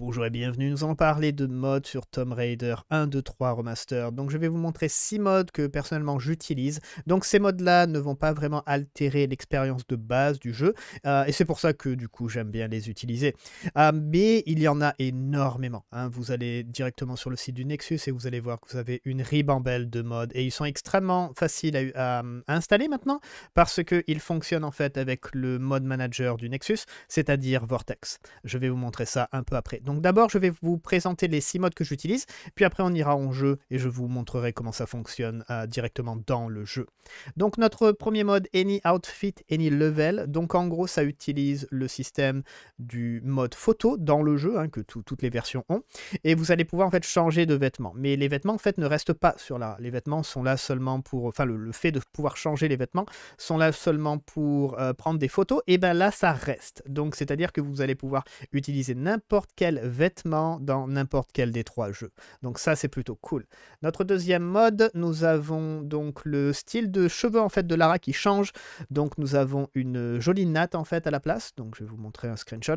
Bonjour et bienvenue, nous allons parler de mods sur Tom Raider 1, 2, 3 Remaster. Donc je vais vous montrer 6 mods que personnellement j'utilise. Donc ces mods là ne vont pas vraiment altérer l'expérience de base du jeu. Euh, et c'est pour ça que du coup j'aime bien les utiliser. Euh, mais il y en a énormément. Hein. Vous allez directement sur le site du Nexus et vous allez voir que vous avez une ribambelle de mods. Et ils sont extrêmement faciles à, installer maintenant parce qu'ils fonctionnent en fait avec le mode manager du Nexus, c'est-à-dire Vortex. Je vais vous montrer ça un peu après. Donc d'abord, je vais vous présenter les six modes que j'utilise, puis après on ira en jeu et je vous montrerai comment ça fonctionne euh, directement dans le jeu. Donc notre premier mode, Any Outfit, Any Level. Donc en gros, ça utilise le système du mode photo dans le jeu, hein, que toutes les versions ont. Et vous allez pouvoir en fait changer de vêtements. Mais les vêtements en fait ne restent pas sur là. Les vêtements sont là seulement pour... Enfin, le, fait de pouvoir changer les vêtements sont là seulement pour euh, prendre des photos. Et ben là, ça reste. Donc c'est-à-dire que vous allez pouvoir utiliser n'importe quel vêtements dans n'importe quel des trois jeux. Donc ça, c'est plutôt cool. Notre deuxième mode, nous avons donc le style de cheveux en fait de Lara qui change. Donc nous avons une jolie natte en fait à la place. Donc je vais vous montrer un screenshot.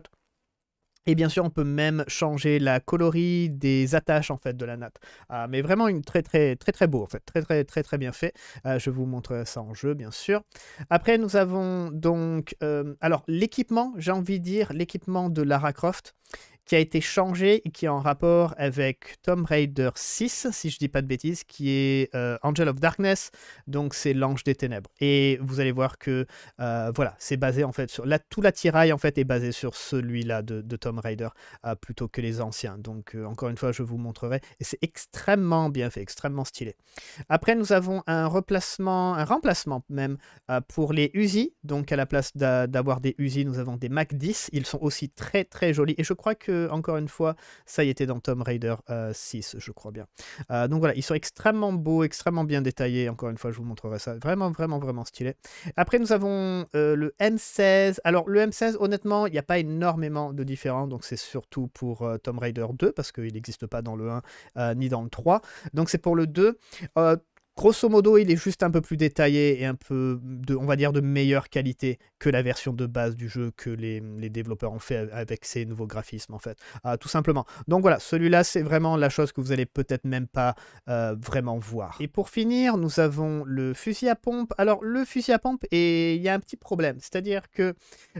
Et bien sûr, on peut même changer la colorie des attaches en fait de la natte. Ah, mais vraiment une très très très très beau en fait, très très très très bien fait. je ah, je vous montrer ça en jeu bien sûr. Après, nous avons donc euh, alors l'équipement, j'ai envie de dire l'équipement de Lara Croft qui a été changé et qui est en rapport avec Tomb Raider 6, si je ne dis pas de bêtises, qui est euh, Angel of Darkness, donc c'est l'ange des ténèbres. Et vous allez voir que euh, voilà, c'est basé en fait sur là tout l'attirail en fait est basé sur celui-là de, de, Tomb Raider euh, plutôt que les anciens. Donc encore une fois, je vous montrerai et c'est extrêmement bien fait, extrêmement stylé. Après, nous avons un replacement, un remplacement même pour les Uzi. Donc à la place d'avoir des Uzi, nous avons des Mac 10. Ils sont aussi très très jolis et je crois que encore une fois, ça y était dans Tomb Raider 6, euh, je crois bien. Euh, donc voilà, ils sont extrêmement beaux, extrêmement bien détaillés. Encore une fois, je vous montrerai ça. Vraiment, vraiment, vraiment stylé. Après, nous avons euh, le M16. Alors, le M16, honnêtement, il n'y a pas énormément de différents Donc, c'est surtout pour Tomb Raider 2, parce qu'il n'existe pas dans le 1 ni dans le 3. Donc, c'est pour le 2. Grosso modo, il est juste un peu plus détaillé et un peu, de, on va dire, de meilleure qualité que la version de base du jeu que les, développeurs ont fait avec ces nouveaux graphismes, en fait. Ah, tout simplement. Donc voilà, celui-là, c'est vraiment la chose que vous allez peut-être même pas euh, vraiment voir. Et pour finir, nous avons le fusil à pompe. Alors, le fusil à pompe, et il y a un petit problème. C'est-à-dire que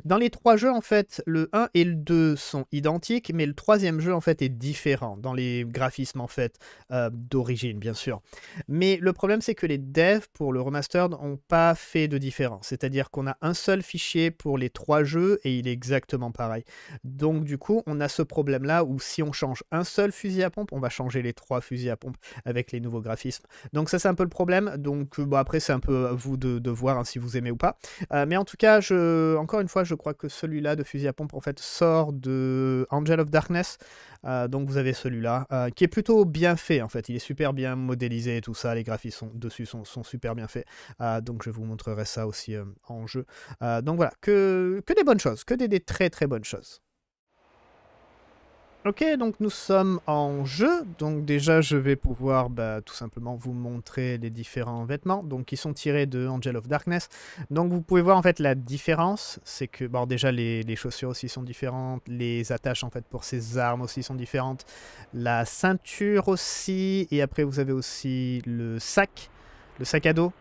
dans les trois jeux, en fait, le 1 et le 2 sont identiques, mais le troisième jeu, en fait, est différent dans les graphismes, en fait, euh, d'origine, bien sûr. Mais le le problème, c'est que les devs pour le remaster n'ont pas fait de différence. C'est-à-dire qu'on a un seul fichier pour les trois jeux et il est exactement pareil. Donc du coup, on a ce problème-là où si on change un seul fusil à pompe, on va changer les trois fusils à pompe avec les nouveaux graphismes. Donc ça, c'est un peu le problème. Donc euh, bon, après, c'est un peu à vous de, voir hein, si vous aimez ou pas. Euh, mais en tout cas, encore une fois, je crois que celui-là de fusil à pompe, en fait, sort de Angel of Darkness. Euh, donc vous avez celui-là, euh, qui est plutôt bien fait en fait. Il est super bien modélisé et tout ça. Les graphismes dessus sont, super bien faits. Euh, donc je vous montrerai ça aussi en jeu. donc voilà, que, des bonnes choses, que des très très bonnes choses. Ok, donc nous sommes en jeu. Donc déjà, je vais pouvoir bah, tout simplement vous montrer les différents vêtements. Donc qui sont tirés de Angel of Darkness. Donc vous pouvez voir en fait la différence. C'est que, bon déjà, les, les, chaussures aussi sont différentes. Les attaches en fait pour ces armes aussi sont différentes. La ceinture aussi. Et après, vous avez aussi le sac, le sac à dos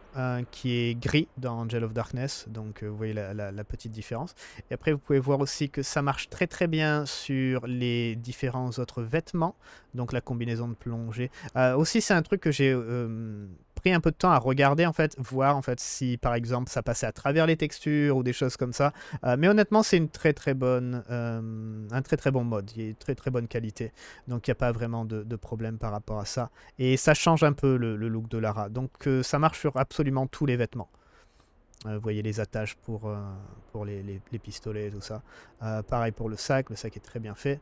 qui est gris dans Angel of Darkness, donc euh, vous voyez la, petite différence. Et après, vous pouvez voir aussi que ça marche très très bien sur les différents autres vêtements, donc la combinaison de plongée. Euh, aussi, c'est un truc que j'ai euh, un peu de temps à regarder en fait, voir en fait si par exemple ça passait à travers les textures ou des choses comme ça. Euh, mais honnêtement, c'est une très très bonne, euh, un très très bon mode. Il est très très bonne qualité, donc il n'y a pas vraiment de, problème par rapport à ça. Et ça change un peu le, look de Lara. Donc euh, ça marche sur absolument tous les vêtements. vous voyez les attaches pour, pour les, pistolets tout ça. pareil pour le sac, le sac est très bien fait.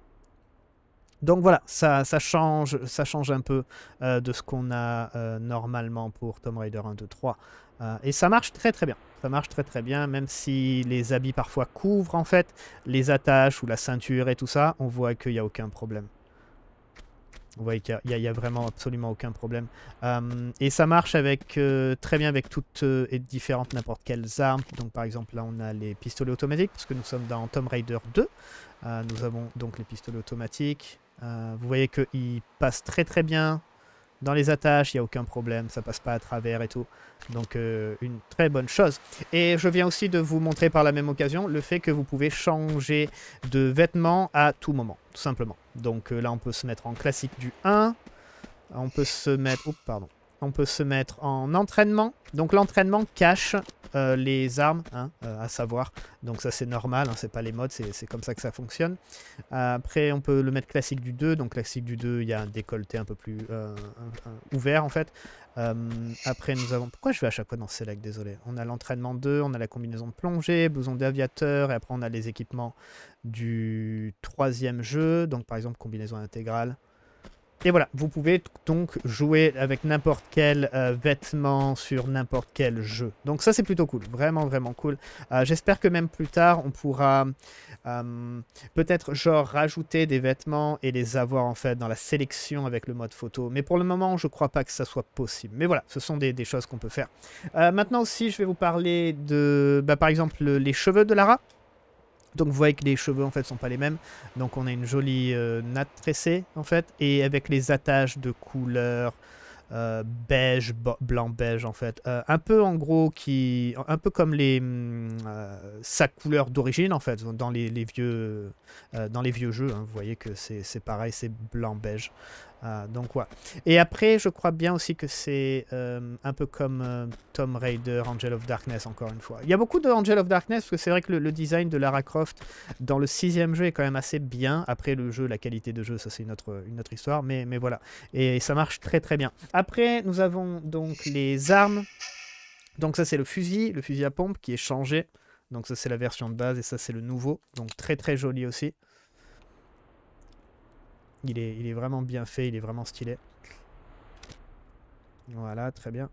Donc voilà, ça, change, ça change un peu euh, de ce qu'on a euh, normalement pour Tomb Raider 1, 2, 3. et ça marche très très bien. Ça marche très très bien, même si les habits parfois couvrent en fait les attaches ou la ceinture et tout ça, on voit qu'il n'y a aucun problème. Vous voyez qu'il n'y a, vraiment absolument aucun problème. Euh, et ça marche très bien avec toutes et différentes n'importe quelles armes. Donc par exemple là on a les pistolets automatiques parce que nous sommes dans Tomb Raider 2. nous avons donc les pistolets automatiques. Euh, vous voyez qu'il passe très très bien dans les attaches, il n'y a aucun problème, ça passe pas à travers et tout. Donc euh, une très bonne chose. Et je viens aussi de vous montrer par la même occasion le fait que vous pouvez changer de vêtements à tout moment, tout simplement. Donc euh, là on peut se mettre en classique du 1, on peut se mettre... Oups, pardon. On peut se mettre en entraînement. Donc l'entraînement cache euh, les armes, hein, euh, à savoir. Donc ça c'est normal, hein, c'est pas les modes, c'est comme ça que ça fonctionne. Euh, après on peut le mettre classique du 2, donc classique du 2 il y a un décolleté un peu plus ouvert en fait. après nous avons... Pourquoi je vais à chaque fois dans Select, désolé. On a l'entraînement 2, on a la combinaison de plongée, besoin d'aviateur, et après on a les équipements du troisième jeu, donc par exemple combinaison intégrale. Et voilà, vous pouvez donc jouer avec n'importe quel euh, vêtement sur n'importe quel jeu. Donc ça c'est plutôt cool, vraiment vraiment cool. Euh, j'espère que même plus tard on pourra euh, peut-être genre rajouter des vêtements et les avoir en fait dans la sélection avec le mode photo. Mais pour le moment je crois pas que ça soit possible. Mais voilà, ce sont des, choses qu'on peut faire. maintenant aussi je vais vous parler de bah, par exemple les cheveux de Lara. Donc vous voyez que les cheveux en fait sont pas les mêmes. Donc on a une jolie euh, natte tressée en fait. Et avec les attaches de couleur euh, beige, blanc beige en fait. Euh, un peu en gros qui... Un peu comme les... Hum, sa couleur d'origine en fait. Dans les, vieux, dans les vieux jeux. Hein. vous voyez que c'est pareil, c'est blanc beige. Ah, donc voilà. Et après, je crois bien aussi que c'est euh, un peu comme euh, Tomb Tom Raider, Angel of Darkness, encore une fois. Il y a beaucoup de Angel of Darkness, parce que c'est vrai que le, design de Lara Croft dans le sixième jeu est quand même assez bien. Après, le jeu, la qualité de jeu, ça c'est une autre, une autre histoire, mais, mais voilà. et ça marche très très bien. Après, nous avons donc les armes. Donc ça c'est le fusil, le fusil à pompe qui est changé. Donc ça c'est la version de base et ça c'est le nouveau. Donc très très joli aussi. Il est, il est vraiment bien fait, il est vraiment stylé. Voilà, très bien.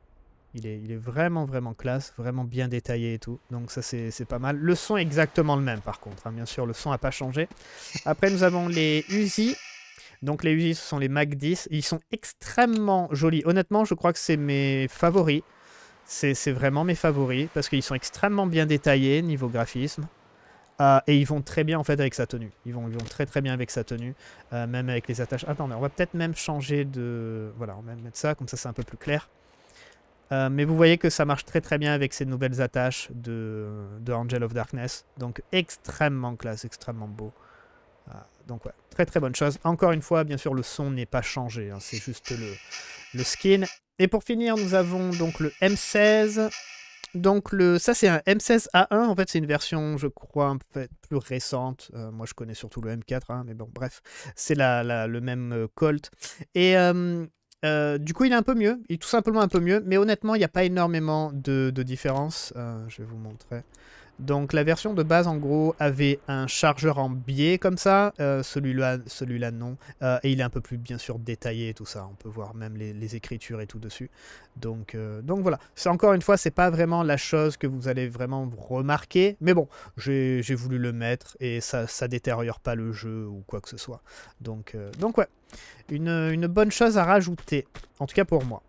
Il est, il est vraiment, vraiment classe, vraiment bien détaillé et tout. Donc ça, c'est pas mal. Le son est exactement le même, par contre. Hein. Bien sûr, le son n'a pas changé. Après, nous avons les Uzi. Donc les Uzi, ce sont les Mac 10. Ils sont extrêmement jolis. Honnêtement, je crois que c'est mes favoris. C'est vraiment mes favoris, parce qu'ils sont extrêmement bien détaillés niveau graphisme. Euh, et ils vont très bien en fait avec sa tenue. Ils vont, vont très très bien avec sa tenue, euh, même avec les attaches. Attends, on va peut-être même changer de... Voilà, on va même mettre ça, comme ça c'est un peu plus clair. Euh, mais vous voyez que ça marche très très bien avec ces nouvelles attaches de, de Angel of Darkness. Donc extrêmement classe, extrêmement beau. donc ouais, très très bonne chose. Encore une fois, bien sûr, le son n'est pas changé, hein, c'est juste le, le skin. Et pour finir, nous avons donc le M16, donc le, ça c'est un M16A1, en fait c'est une version je crois un plus récente, euh, moi je connais surtout le M4, hein, mais bon bref, c'est la, le même euh, Colt. Et euh, du coup il est un peu mieux, il est tout simplement un peu mieux, mais honnêtement il n'y a pas énormément de, de différence, je vais vous montrer. Donc la version de base en gros avait un chargeur en biais comme ça, euh, celui-là celui non, euh, et il est un peu plus bien sûr détaillé tout ça, on peut voir même les, écritures et tout dessus. Donc, euh, donc voilà, c'est encore une fois c'est pas vraiment la chose que vous allez vraiment remarquer, mais bon, j'ai voulu le mettre et ça, détériore pas le jeu ou quoi que ce soit. Donc, donc ouais, une, bonne chose à rajouter, en tout cas pour moi.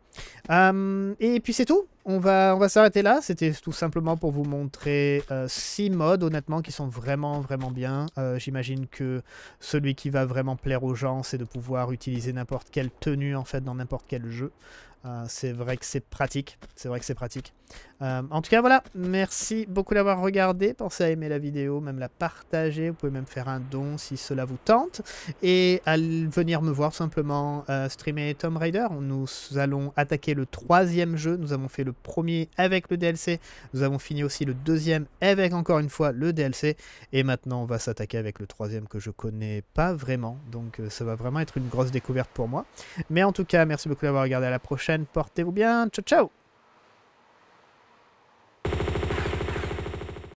et puis c'est tout on va, on va s'arrêter là. C'était tout simplement pour vous montrer euh, six modes, honnêtement, qui sont vraiment, vraiment bien. Euh, j'imagine que celui qui va vraiment plaire aux gens, c'est de pouvoir utiliser n'importe quelle tenue, en fait, dans n'importe quel jeu. Euh, c'est vrai que c'est pratique. C'est vrai que c'est pratique. Euh, en tout cas, voilà. Merci beaucoup d'avoir regardé. Pensez à aimer la vidéo, même la partager. Vous pouvez même faire un don si cela vous tente. Et à venir me voir simplement euh, streamer Tomb Raider. Nous allons attaquer le troisième jeu. Nous avons fait le premier avec le DLC. Nous avons fini aussi le deuxième avec encore une fois le DLC. Et maintenant, on va s'attaquer avec le troisième que je connais pas vraiment. Donc, ça va vraiment être une grosse découverte pour moi. Mais en tout cas, merci beaucoup d'avoir regardé. À la prochaine Portez-vous bien. Ciao, ciao